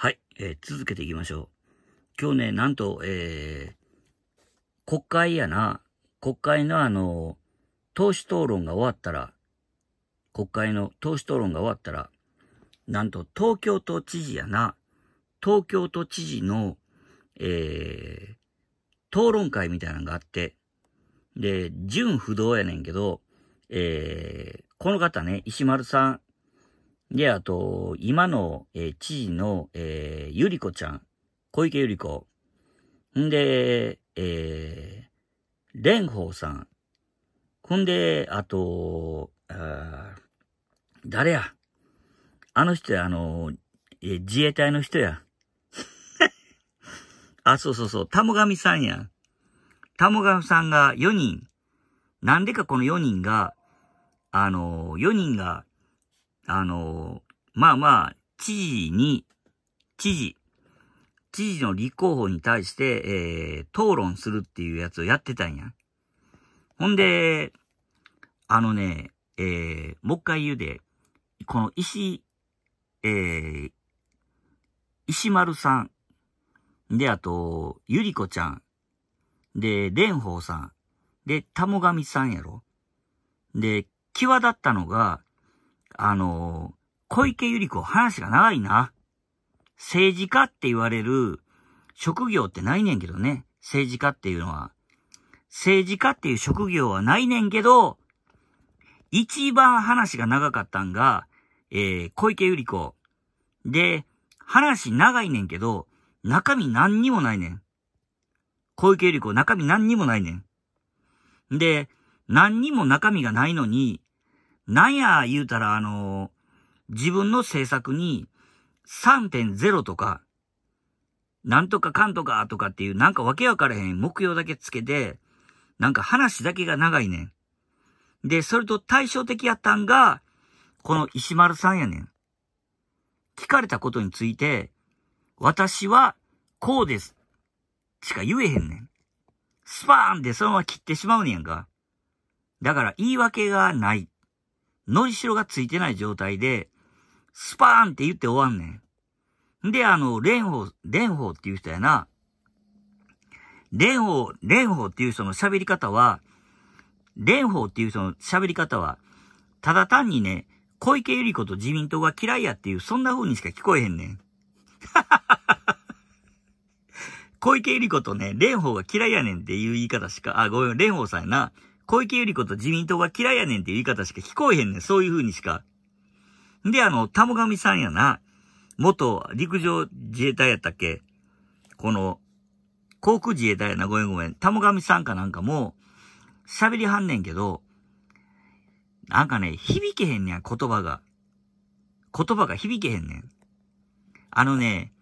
はい、えー、続けていきましょう。今日ね、なんと、えー、国会やな、国会のあの、党首討論が終わったら、国会の党首討論が終わったら、なんと東京都知事やな、東京都知事の、えー、討論会みたいなのがあって、で、純不動やねんけど、えー、この方ね、石丸さん、で、あと、今の、えー、知事の、えー、ゆりこちゃん、小池ゆり子。んで、えー、蓮舫さん。ほんで、あと、あ誰やあの人や、あの、え自衛隊の人や。あ、そうそうそう、たもがみさんや。たもがみさんが4人。なんでかこの4人が、あの、4人があの、まあまあ、知事に、知事、知事の立候補に対して、えー、討論するっていうやつをやってたんや。ほんで、あのね、えー、もう一回言うで、この石、えー、石丸さん。で、あと、ゆりこちゃん。で、蓮舫さん。で、たもがみさんやろ。で、際立ったのが、あの、小池百合子話が長いな。政治家って言われる職業ってないねんけどね。政治家っていうのは。政治家っていう職業はないねんけど、一番話が長かったんが、えー、小池百合子。で、話長いねんけど、中身何にもないねん。小池百合子中身何にもないねん。で、何にも中身がないのに、なんや言うたら、あの、自分の制作に3.0とか、なんとかかんとかとかっていう、なんかわけわからへん目標だけつけて、なんか話だけが長いねん。で、それと対照的やったんが、この石丸さんやねん。聞かれたことについて、私はこうです。しか言えへんねん。スパーンってそのまま切ってしまうねんやんか。だから言い訳がない。のりしろがついてない状態で、スパーンって言って終わんねん。で、あの、蓮舫、蓮舫っていう人やな。蓮舫、蓮舫っていう人の喋り方は、蓮舫っていう人の喋り方は、ただ単にね、小池百合子と自民党が嫌いやっていう、そんな風にしか聞こえへんねん。小池百合子とね、蓮舫が嫌いやねんっていう言い方しか、あ、ごめん、蓮舫さんやな。小池百合子と自民党が嫌いやねんっていう言い方しか聞こえへんねん。そういう風にしか。で、あの、田母神さんやな。元陸上自衛隊やったっけこの、航空自衛隊やな、ごめんごめん。田母神さんかなんかも、喋りはんねんけど、なんかね、響けへんねん、言葉が。言葉が響けへんねん。あのね、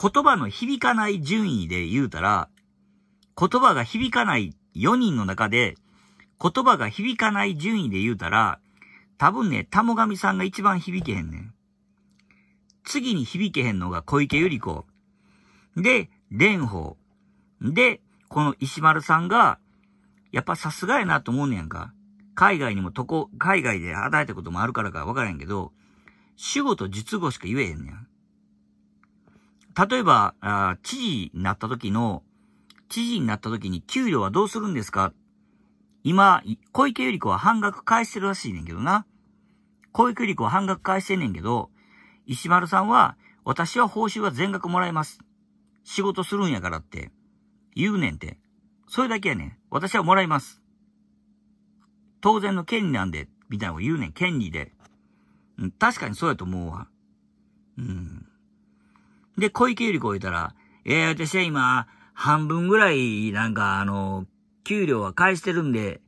言葉の響かない順位で言うたら、言葉が響かない4人の中で、言葉が響かない順位で言うたら、多分ね、田もがみさんが一番響けへんねん。次に響けへんのが小池百合子。で、蓮舫。で、この石丸さんが、やっぱさすがやなと思うねやんか。海外にもとこ、海外で働いたこともあるからかわからへんけど、主語と述語しか言えへんねん。例えば、あ知事になった時の、知事になった時に給料はどうするんですか今、小池百合子は半額返してるらしいねんけどな。小池百合子は半額返してんねんけど、石丸さんは、私は報酬は全額もらいます。仕事するんやからって、言うねんて。それだけやねん。私はもらいます。当然の権利なんで、みたいなこと言うねん。権利で。うん、確かにそうやと思うわ。うん。で、小池百合子言ったら、ええー、私は今、半分ぐらい、なんか、あの、給料は返してるんで、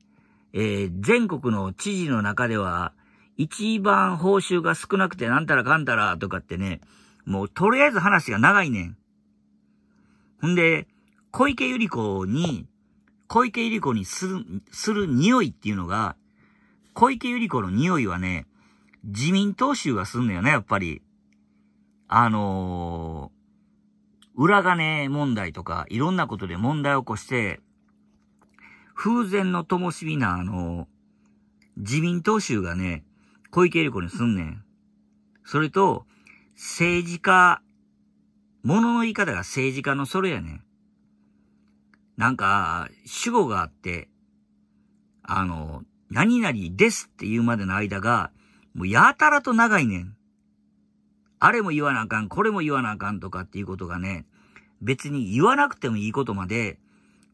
えー、全国の知事の中では、一番報酬が少なくてなんたらかんたらとかってね、もうとりあえず話が長いねん。ほんで、小池百合子に、小池百合子にする、する匂いっていうのが、小池百合子の匂いはね、自民党集がすんのよね、やっぱり。あのー、裏金問題とか、いろんなことで問題を起こして、風前の灯火な、あの、自民党州がね、小池百合子にすんねん。それと、政治家、物の言い方が政治家のそれやねん。なんか、主語があって、あの、何々ですって言うまでの間が、もうやたらと長いねん。あれも言わなあかん、これも言わなあかんとかっていうことがね、別に言わなくてもいいことまで、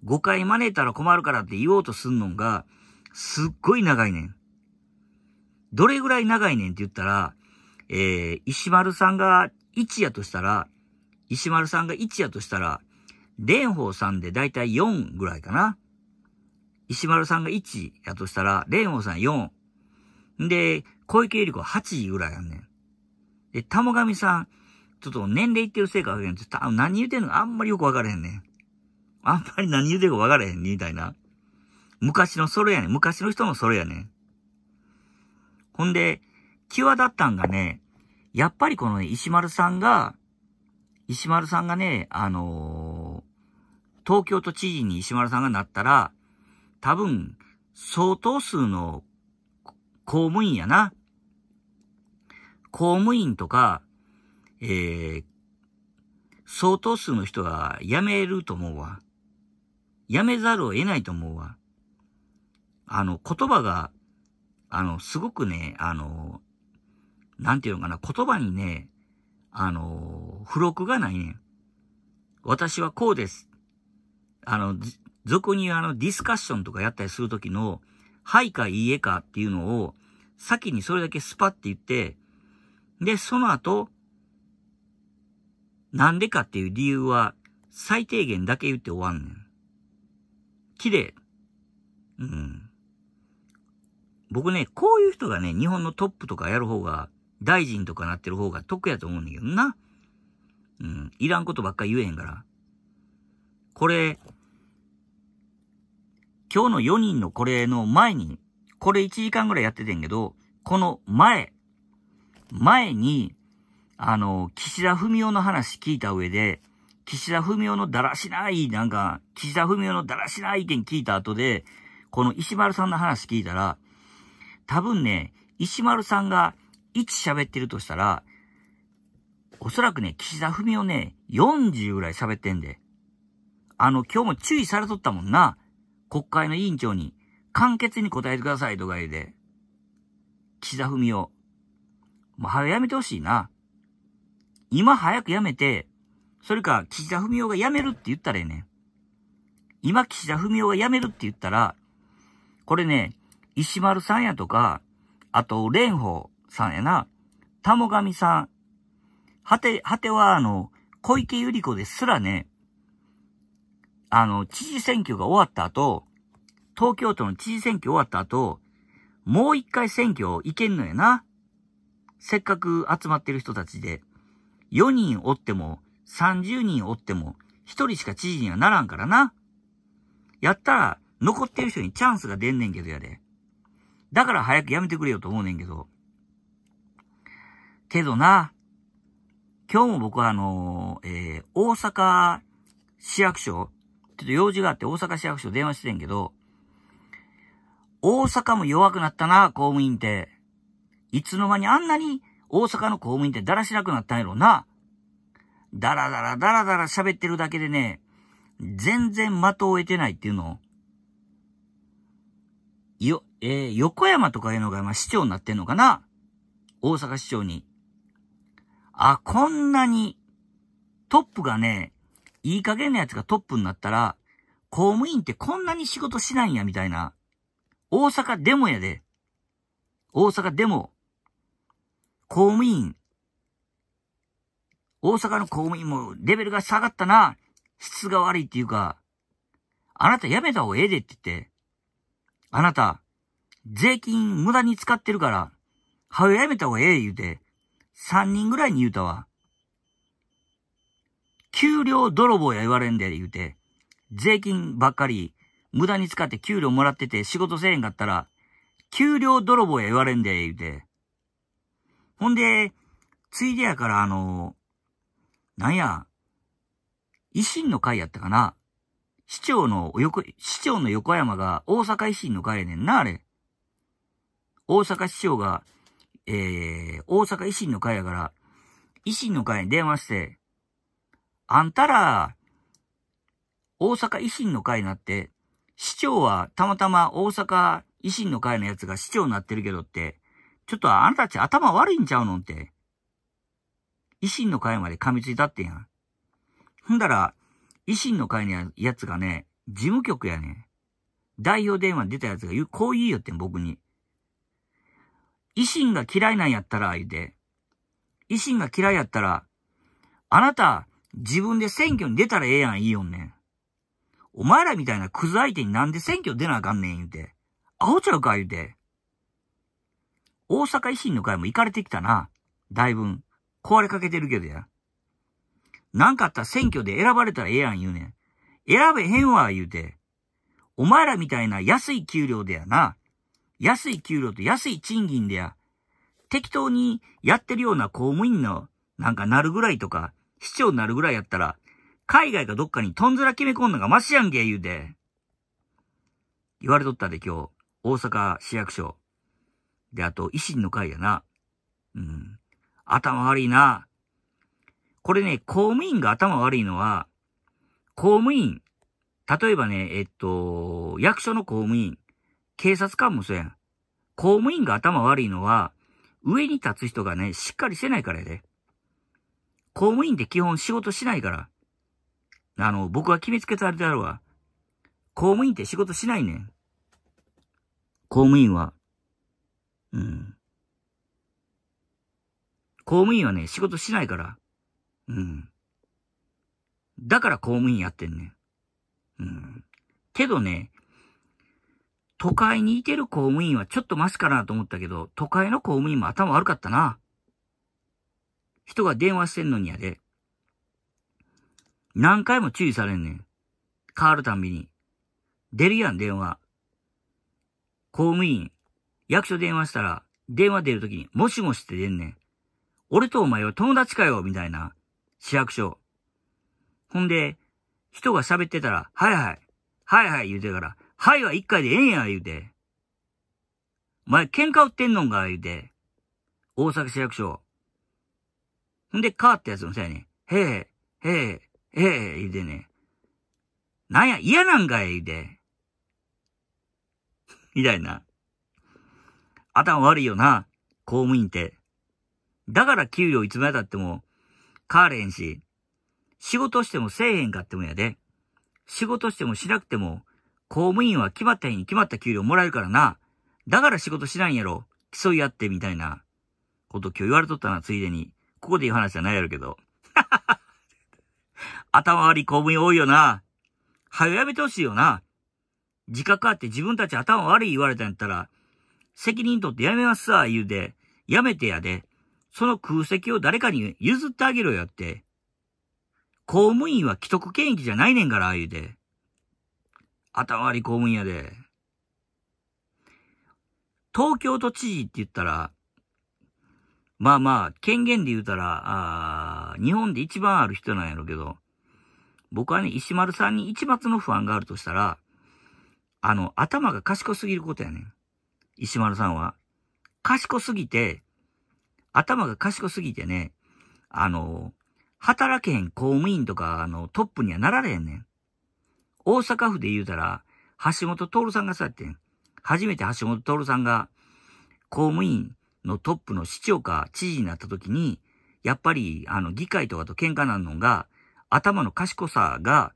誤解招いたら困るからって言おうとすんのが、すっごい長いねん。どれぐらい長いねんって言ったら、えー、石丸さんが1やとしたら、石丸さんが1やとしたら、蓮舫さんでだいたい4ぐらいかな。石丸さんが1やとしたら、蓮舫さん4。んで、小池百合子8ぐらいやんねん。で、玉神さん、ちょっと年齢いってるせいかわけん。何言ってんのあんまりよくわからへんねん。あんまり何言うてるか分からへんみたいな。昔のそれやねん。昔の人のそれやねん。ほんで、際立ったんがね、やっぱりこの、ね、石丸さんが、石丸さんがね、あのー、東京都知事に石丸さんがなったら、多分、相当数の公務員やな。公務員とか、えー、相当数の人が辞めると思うわ。やめざるを得ないと思うわ。あの、言葉が、あの、すごくね、あの、なんていうのかな、言葉にね、あの、付録がないねん。私はこうです。あの、俗にあの、ディスカッションとかやったりするときの、はいかいいえかっていうのを、先にそれだけスパって言って、で、その後、なんでかっていう理由は、最低限だけ言って終わんねん。綺麗。うん。僕ね、こういう人がね、日本のトップとかやる方が、大臣とかなってる方が得やと思うんだけどな。うん。いらんことばっか言えへんから。これ、今日の4人のこれの前に、これ1時間ぐらいやっててんけど、この前、前に、あの、岸田文雄の話聞いた上で、岸田文雄のだらしない、なんか、岸田文雄のだらしない意見聞いた後で、この石丸さんの話聞いたら、多分ね、石丸さんが1喋ってるとしたら、おそらくね、岸田文雄ね、40ぐらい喋ってんで。あの、今日も注意されとったもんな。国会の委員長に、簡潔に答えてくださいとか言うで。岸田文雄。もう早やめてほしいな。今早くやめて、それか、岸田文雄が辞めるって言ったらええねん。今、岸田文雄が辞めるって言ったら、これね、石丸さんやとか、あと、蓮舫さんやな、田母神さん、はて、果てはあの、小池百合子ですらね、あの、知事選挙が終わった後、東京都の知事選挙終わった後、もう一回選挙行けんのやな。せっかく集まってる人たちで、4人おっても30人おっても、1人しか知事にはならんからな。やったら、残ってる人にチャンスが出んねんけどやで。だから早くやめてくれよと思うねんけど。けどな、今日も僕はあのー、えー、大阪市役所、ちょっと用事があって大阪市役所電話してんけど、大阪も弱くなったな、公務員って。いつの間にあんなに大阪の公務員ってだらしなくなったんやろな。だらだらだらだら喋ってるだけでね、全然的を得てないっていうのよ、えー、横山とかいうのが、今市長になってんのかな大阪市長に。あ、こんなに、トップがね、いい加減なやつがトップになったら、公務員ってこんなに仕事しないんや、みたいな。大阪デモやで。大阪デモ。公務員、大阪の公務員もレベルが下がったな。質が悪いっていうか、あなたやめた方がええでって言って、あなた、税金無駄に使ってるから、はよやめた方がええ言うて、3人ぐらいに言うたわ。給料泥棒や言われんで言うて、税金ばっかり無駄に使って給料もらってて仕事せえへんかったら、給料泥棒や言われんで言うて。ほんで、ついでやからあの、なんや、維新の会やったかな市長の横、市長の横山が大阪維新の会やねんな、あれ。大阪市長が、えー、大阪維新の会やから、維新の会に電話して、あんたら、大阪維新の会になって、市長はたまたま大阪維新の会のやつが市長になってるけどって、ちょっとあなたたち頭悪いんちゃうのって。維新の会まで噛みついたってやん。ほんだら、維新の会のやつがね、事務局やね代表電話出たやつが言う、こう言いよってん、僕に。維新が嫌いなんやったら、言うて。維新が嫌いやったら、あなた、自分で選挙に出たらええやん、いいよんねん。お前らみたいなクズ相手になんで選挙出なあかんねん、言うて。アホちゃうか、言うて。大阪維新の会も行かれてきたな。だいぶん。壊れかけてるけどや。なんかあったら選挙で選ばれたらええやん言うねん。選べへんわ言うて。お前らみたいな安い給料でやな。安い給料と安い賃金でや。適当にやってるような公務員のなんかなるぐらいとか、市長になるぐらいやったら、海外かどっかにトンズラ決め込んのがマシやんけ言うて。言われとったで今日、大阪市役所。で、あと、維新の会やな。うん。頭悪いな。これね、公務員が頭悪いのは、公務員、例えばね、えっと、役所の公務員、警察官もそうやん。公務員が頭悪いのは、上に立つ人がね、しっかりしてないからやで。公務員って基本仕事しないから。あの、僕は決めつけされてあるわ。公務員って仕事しないねん。公務員は。うん。公務員はね、仕事しないから。うん。だから公務員やってんねん。うん。けどね、都会にいてる公務員はちょっとマシかなと思ったけど、都会の公務員も頭悪かったな。人が電話してんのにやで。何回も注意されんねん。変わるたんびに。出るやん、電話。公務員、役所電話したら、電話出るときに、もしもしって出んねん。俺とお前は友達かよみたいな、市役所。ほんで、人が喋ってたら、はいはい、はいはい言うてから、はいは一回でええんや言うて。お前喧嘩売ってんのんか言うて。大阪市役所。ほんで、カーってやつもさやね。へえ、へえ、へえ、言うてね。なんや、嫌なんかい、言うて。みたいな。頭悪いよな、公務員って。だから給料いつまでたっても、変われへんし、仕事してもせえへんかってもやで。仕事してもしなくても、公務員は決まった日に決まった給料もらえるからな。だから仕事しないんやろ。競い合ってみたいなこと今日言われとったな、ついでに。ここで言う話じゃないやろけど。頭悪い公務員多いよな。早やめてほしいよな。自覚あって自分たち頭悪い言われたんやったら、責任取ってやめますわ、言うて、やめてやで。その空席を誰かに譲ってあげろよって。公務員は既得権益じゃないねんから、ああいうて。頭割り公務員やで。東京都知事って言ったら、まあまあ、権限で言うたら、あ日本で一番ある人なんやろうけど、僕はね、石丸さんに一抹の不安があるとしたら、あの、頭が賢すぎることやねん。石丸さんは。賢すぎて、頭が賢すぎてね、あの、働けへん公務員とか、あの、トップにはなられへんねん。大阪府で言うたら、橋本徹さんがそうやってん。初めて橋本徹さんが、公務員のトップの市長か知事になった時に、やっぱり、あの、議会とかと喧嘩なんのが、頭の賢さが、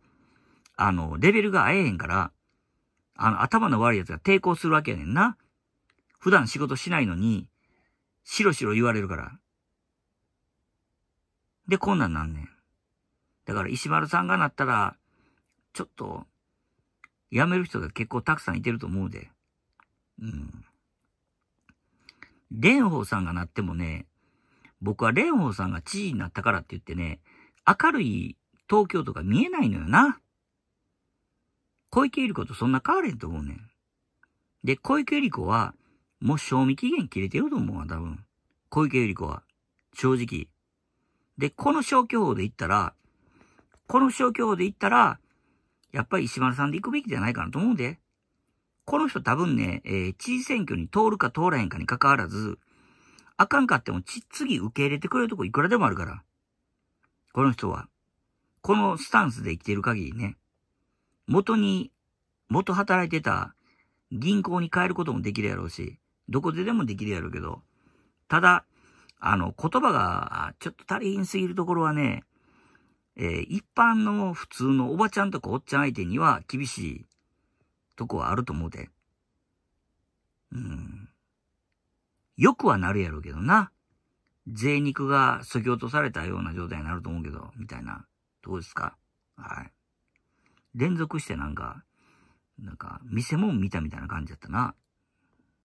あの、レベルが合えへんから、あの、頭の悪い奴が抵抗するわけやねんな。普段仕事しないのに、しろしろ言われるから。で、こんなんなんねん。だから石丸さんがなったら、ちょっと、辞める人が結構たくさんいてると思うで。うん。蓮舫さんがなってもね、僕は蓮舫さんが知事になったからって言ってね、明るい東京とか見えないのよな。小池百合子とそんな変われんと思うねん。で、小池百合子は、もう賞味期限切れてると思うわ、多分。小池百合子は。正直。で、この消去法で言ったら、この消去法で言ったら、やっぱり石丸さんで行くべきじゃないかなと思うんで。この人多分ね、えー、知事選挙に通るか通らへんかに関わらず、あかんかってもち、次受け入れてくれるとこいくらでもあるから。この人は。このスタンスで生きてる限りね。元に、元働いてた銀行に変えることもできるやろうし。どこででもできるやろうけど、ただ、あの、言葉がちょっと足りんすぎるところはね、えー、一般の普通のおばちゃんとかおっちゃん相手には厳しいとこはあると思うで。うん。よくはなるやろうけどな。贅肉が削ぎ落とされたような状態になると思うけど、みたいな。どうですかはい。連続してなんか、なんか、見せ物見たみたいな感じだったな。